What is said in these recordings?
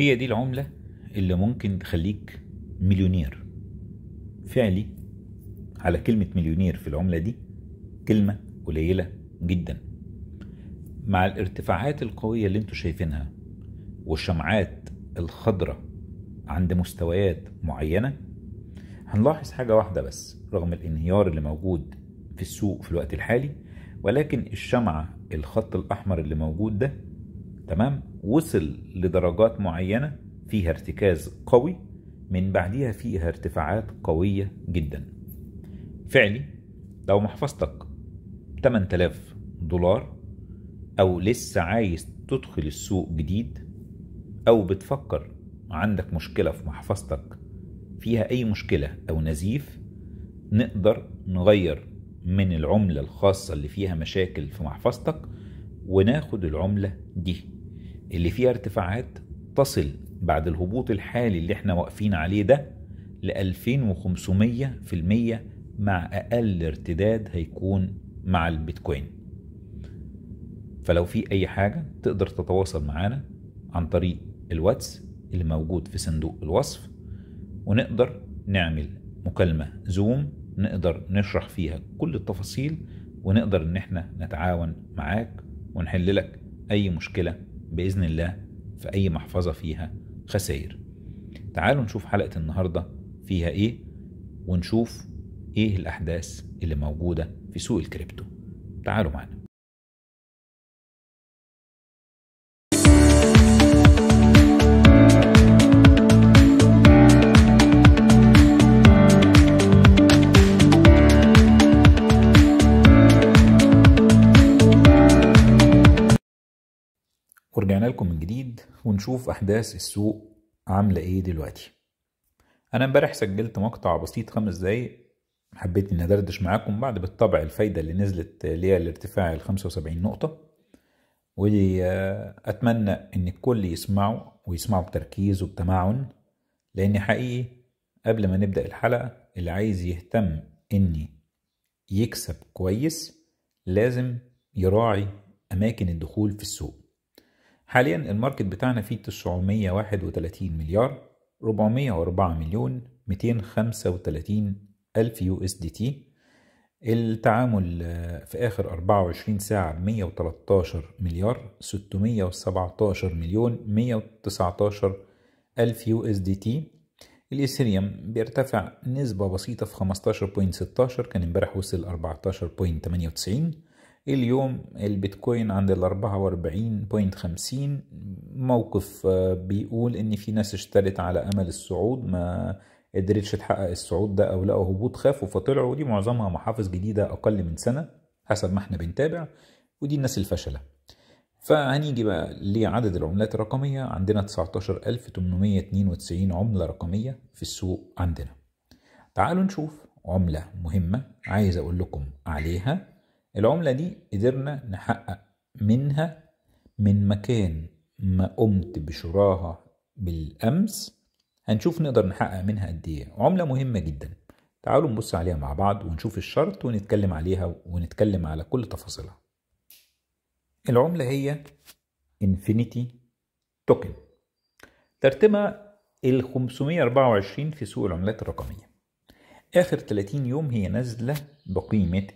هي دي العملة اللي ممكن تخليك مليونير فعلي على كلمة مليونير في العملة دي كلمة قليلة جدا مع الارتفاعات القوية اللي انتوا شايفينها والشمعات الخضراء عند مستويات معينة هنلاحظ حاجة واحدة بس رغم الانهيار اللي موجود في السوق في الوقت الحالي ولكن الشمعة الخط الأحمر اللي موجود ده تمام وصل لدرجات معينة فيها ارتكاز قوي من بعدها فيها ارتفاعات قوية جدا فعلي لو محفظتك 8000 دولار أو لسه عايز تدخل السوق جديد أو بتفكر عندك مشكلة في محفظتك فيها أي مشكلة أو نزيف نقدر نغير من العملة الخاصة اللي فيها مشاكل في محفظتك وناخد العملة دي اللي فيها ارتفاعات تصل بعد الهبوط الحالي اللي احنا واقفين عليه ده ل 2500% مع اقل ارتداد هيكون مع البيتكوين فلو في اي حاجة تقدر تتواصل معانا عن طريق الواتس اللي موجود في صندوق الوصف ونقدر نعمل مكالمة زوم نقدر نشرح فيها كل التفاصيل ونقدر ان احنا نتعاون معاك ونحل لك اي مشكلة باذن الله في اي محفظه فيها خسائر تعالوا نشوف حلقه النهارده فيها ايه ونشوف ايه الاحداث اللي موجوده في سوق الكريبتو تعالوا معنا ورجعنا لكم من جديد ونشوف أحداث السوق عاملة إيه دلوقتي أنا امبارح سجلت مقطع بسيط خمس دقايق حبيت إني أدردش معاكم بعد بالطبع الفايدة اللي نزلت ليها الارتفاع ال 75 نقطة آه، اتمنى إن الكل يسمعوا ويسمعوا بتركيز وبتمعن لأن حقيقي قبل ما نبدأ الحلقة اللي عايز يهتم إني يكسب كويس لازم يراعي أماكن الدخول في السوق حاليا الماركت بتاعنا فيه 931 مليار 404 مليون 235 ألف يو اس دي تي التعامل آه، في آخر 24 ساعة 113 مليار 617 مليون 119 ألف يو اس دي تي الإيثيريوم بيرتفع نسبة بسيطة في 15.16 كان امبارح وصل 14.98 اليوم البيتكوين عند ال 44.50 موقف آه، بيقول ان في ناس اشترت على امل الصعود ما قدرتش تحقق الصعود ده او لقوا هبوط خافوا فطلعوا ودي معظمها محافظ جديده اقل من سنه حسب ما احنا بنتابع ودي الناس الفشله فهنيجي بقى لعدد العملات الرقمية عندنا 19892 عملة رقمية في السوق عندنا تعالوا نشوف عملة مهمة عايز أقول لكم عليها العملة دي قدرنا نحقق منها من مكان ما قمت بشراها بالأمس هنشوف نقدر نحقق منها قد إيه عملة مهمة جدا تعالوا نبص عليها مع بعض ونشوف الشرط ونتكلم عليها ونتكلم على كل تفاصيلها العملة هي انفينيتي توكن ترتيبها ال 524 في سوق العملات الرقمية آخر 30 يوم هي نازلة بقيمة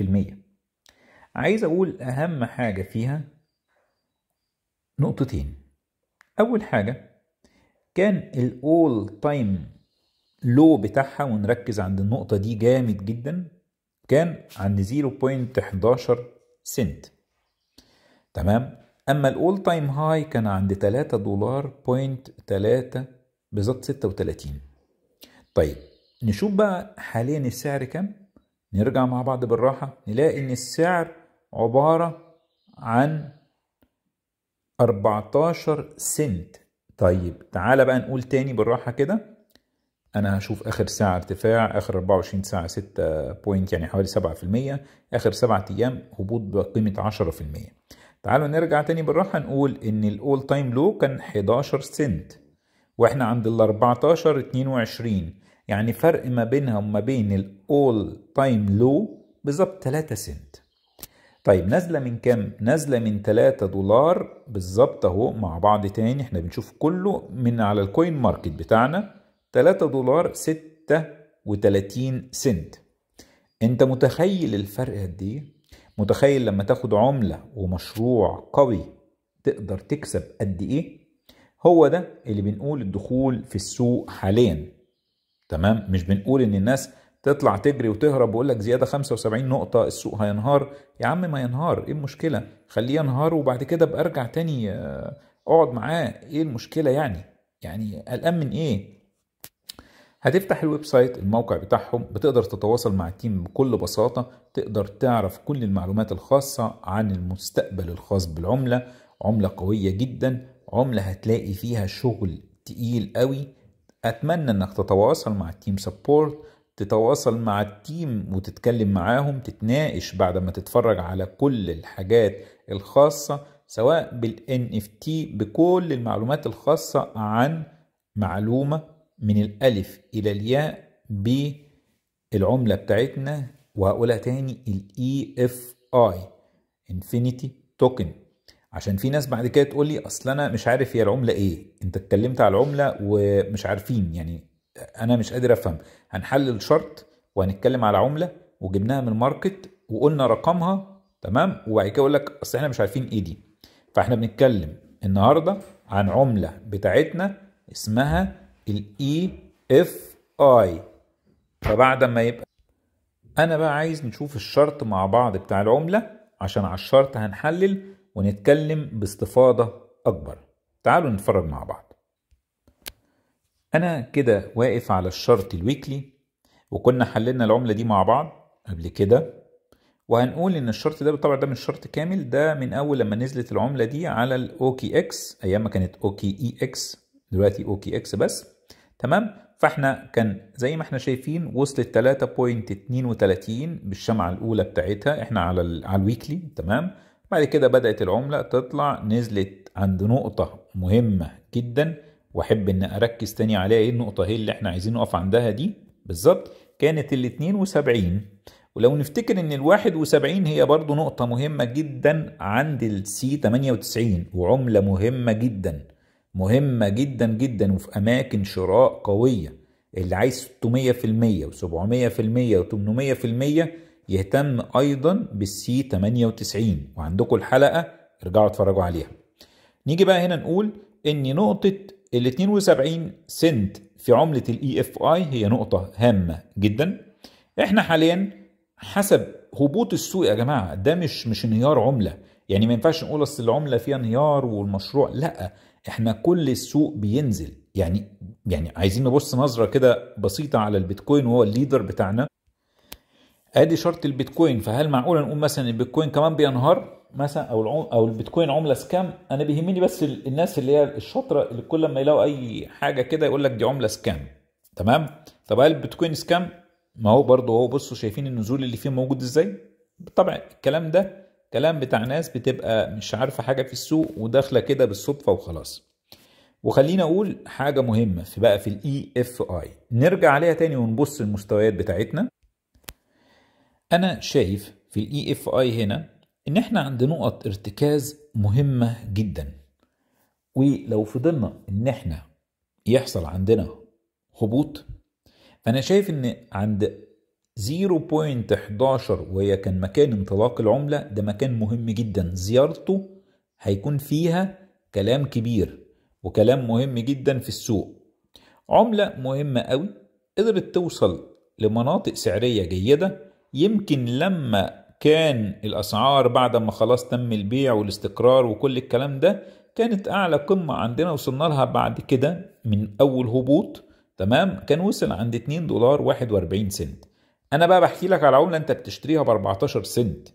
22.66% عايز أقول أهم حاجة فيها نقطتين أول حاجة كان الأول تايم لو بتاعها ونركز عند النقطة دي جامد جدا كان عند 0.11 سنت تمام أما الأول تايم هاي كان عند 3 دولار بوينت 3 بالظبط 36 طيب نشوف بقى حاليا السعر كام نرجع مع بعض بالراحة نلاقي إن السعر عبارة عن 14 سنت طيب تعال بقى نقول تاني بالراحة كده أنا هشوف آخر ساعة ارتفاع آخر 24 ساعة 6 بوينت يعني حوالي 7% آخر 7 أيام هبوط بقيمة 10% تعالوا نرجع تاني بالراحة نقول إن الأول تايم لو كان 11 سنت واحنا عند ال 14 22 يعني فرق ما بينها وما بين الاول تايم لو بالظبط 3 سنت طيب نازله من كام نازله من 3 دولار بالظبط اهو مع بعض تاني احنا بنشوف كله من على الكوين ماركت بتاعنا 3 دولار 36 سنت انت متخيل الفرق قد ايه متخيل لما تاخد عمله ومشروع قوي تقدر تكسب قد ايه هو ده اللي بنقول الدخول في السوق حاليا تمام مش بنقول ان الناس تطلع تجري وتهرب ويقول لك زياده 75 نقطه السوق هينهار يا عم ما ينهار ايه المشكله خليه ينهار وبعد كده بارجع تاني آه، اقعد معاه ايه المشكله يعني يعني قلقان من ايه هتفتح الويب سايت الموقع بتاعهم بتقدر تتواصل مع التيم بكل بساطة تقدر تعرف كل المعلومات الخاصة عن المستقبل الخاص بالعملة عملة قوية جدا عملة هتلاقي فيها شغل تقيل قوي اتمنى انك تتواصل مع التيم سبورت تتواصل مع التيم وتتكلم معاهم تتناقش بعد ما تتفرج على كل الحاجات الخاصة سواء بال NFT بكل المعلومات الخاصة عن معلومة من الألف إلى الياء بالعملة بتاعتنا وهقولها تاني ال EFI Infinity Token عشان في ناس بعد كده تقول لي اصل انا مش عارف هي العمله ايه انت اتكلمت على العمله ومش عارفين يعني انا مش قادر افهم هنحلل شرط وهنتكلم على عمله وجبناها من الماركت وقلنا رقمها تمام وبعد كده اقول لك اصل احنا مش عارفين ايه دي فاحنا بنتكلم النهارده عن عمله بتاعتنا اسمها الاي اف e اي فبعد ما يبقى انا بقى عايز نشوف الشرط مع بعض بتاع العمله عشان على الشرط هنحلل ونتكلم باستفاضة أكبر تعالوا نتفرج مع بعض أنا كده واقف على الشرط الويكلي وكنا حللنا العملة دي مع بعض قبل كده وهنقول ان الشرط ده بالطبع ده مش شرط كامل ده من اول لما نزلت العمله دي على الاوكي اكس ايام ما كانت اوكي اي اكس دلوقتي اوكي اكس بس تمام فاحنا كان زي ما احنا شايفين وصلت 3.32 بالشمعه الاولى بتاعتها احنا على على الويكلي تمام بعد كده بدأت العملة تطلع نزلت عند نقطة مهمة جدا واحب ان اركز تاني عليها ايه النقطة هي اللي احنا عايزين نقف عندها دي بالظبط كانت ال 72 ولو نفتكر ان ال 71 هي برضو نقطة مهمة جدا عند السي 98 وعملة مهمة جدا مهمة جدا جدا وفي أماكن شراء قوية اللي عايز 600% و700% و800% يهتم ايضا بالسي 98 وعندكم الحلقه ارجعوا اتفرجوا عليها نيجي بقى هنا نقول ان نقطه ال 72 سنت في عمله الاي اف e اي هي نقطه هامه جدا احنا حاليا حسب هبوط السوق يا جماعه ده مش مش انهيار عمله يعني ما ينفعش نقول اصل العمله فيها انهيار والمشروع لا احنا كل السوق بينزل يعني يعني عايزين نبص نظره كده بسيطه على البيتكوين وهو الليدر بتاعنا ادي شرط البيتكوين فهل معقول نقول مثلا البيتكوين كمان بينهار مثلا او العم... او البيتكوين عمله سكام انا بيهمني بس الناس اللي هي الشاطره اللي كل ما يلاقوا اي حاجه كده يقول لك دي عمله سكام تمام طب هل البيتكوين سكام ما هو برضه هو بصوا شايفين النزول اللي فيه موجود ازاي بالطبع الكلام ده كلام بتاع ناس بتبقى مش عارفه حاجه في السوق وداخله كده بالصدفه وخلاص وخلينا اقول حاجه مهمه في بقى في الاي اف e اي نرجع عليها تاني ونبص المستويات بتاعتنا انا شايف في الاي اف e اي هنا ان احنا عند نقط ارتكاز مهمه جدا ولو فضلنا ان احنا يحصل عندنا هبوط فانا شايف ان عند 0.11 وهي كان مكان انطلاق العملة ده مكان مهم جدا زيارته هيكون فيها كلام كبير وكلام مهم جدا في السوق عملة مهمة قوي قدرت توصل لمناطق سعرية جيدة يمكن لما كان الأسعار بعد ما خلاص تم البيع والاستقرار وكل الكلام ده كانت أعلى قمة عندنا وصلنا لها بعد كده من أول هبوط تمام كان وصل عند 2 دولار 41 سنت أنا بقى بحكي لك على عملة أنت بتشتريها ب 14 سنت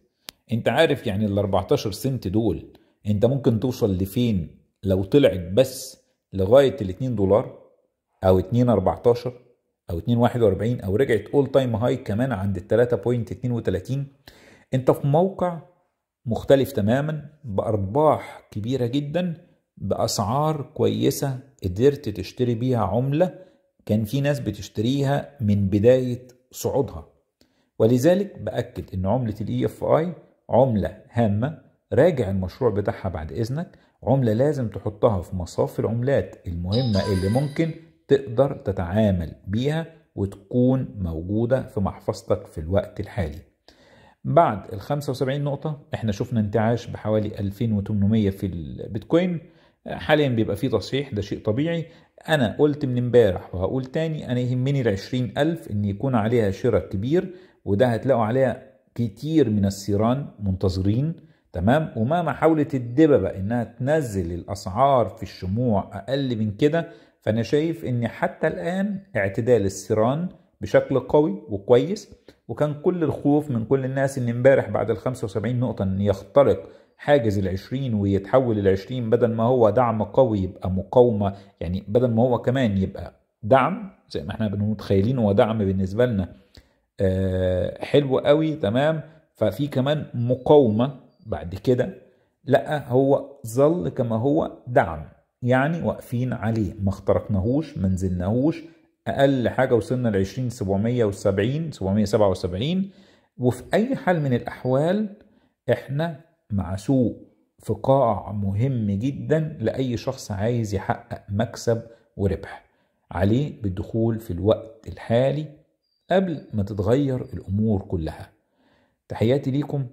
أنت عارف يعني ال 14 سنت دول أنت ممكن توصل لفين لو طلعت بس لغاية ال 2 دولار أو 2 14 او 241 او رجعت اول تايم هاي كمان عند 3.32 انت في موقع مختلف تماما بارباح كبيره جدا باسعار كويسه قدرت تشتري بيها عمله كان في ناس بتشتريها من بدايه صعودها ولذلك باكد ان عمله الاي اف e اي عمله هامه راجع المشروع بتاعها بعد اذنك عمله لازم تحطها في مصاف العملات المهمه اللي ممكن تقدر تتعامل بيها وتكون موجودة في محفظتك في الوقت الحالي بعد ال 75 نقطة احنا شفنا انتعاش بحوالي 2800 في البيتكوين حاليا بيبقى فيه تصحيح ده شيء طبيعي انا قلت من امبارح وهقول تاني انا يهمني ال 20000 ان يكون عليها شراء كبير وده هتلاقوا عليها كتير من الثيران منتظرين تمام ومهما حاولت الدببة انها تنزل الاسعار في الشموع اقل من كده فأنا شايف إن حتى الآن اعتدال السيران بشكل قوي وكويس وكان كل الخوف من كل الناس إن امبارح بعد ال 75 نقطة إن يخترق حاجز ال 20 ويتحول ال 20 بدل ما هو دعم قوي يبقى مقاومة يعني بدل ما هو كمان يبقى دعم زي ما احنا متخيلين هو دعم بالنسبة لنا آه، حلو قوي تمام ففي كمان مقاومة بعد كده لا هو ظل كما هو دعم يعني واقفين عليه ما اخترقناهوش ما نزلناهوش اقل حاجه وصلنا ل 20 770 777 وفي اي حال من الاحوال احنا مع سوق في قاع مهم جدا لاي شخص عايز يحقق مكسب وربح عليه بالدخول في الوقت الحالي قبل ما تتغير الامور كلها تحياتي ليكم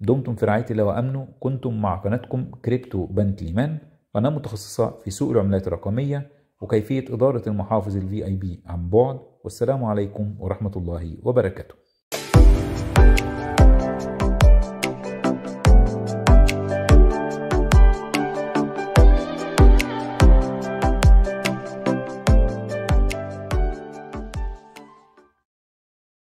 دمتم في رعايه الله وامنه كنتم مع قناتكم كريبتو بنت ليمان قناة متخصصة في سوق العملات الرقمية وكيفية إدارة المحافظ ال VIP عن بعد والسلام عليكم ورحمة الله وبركاته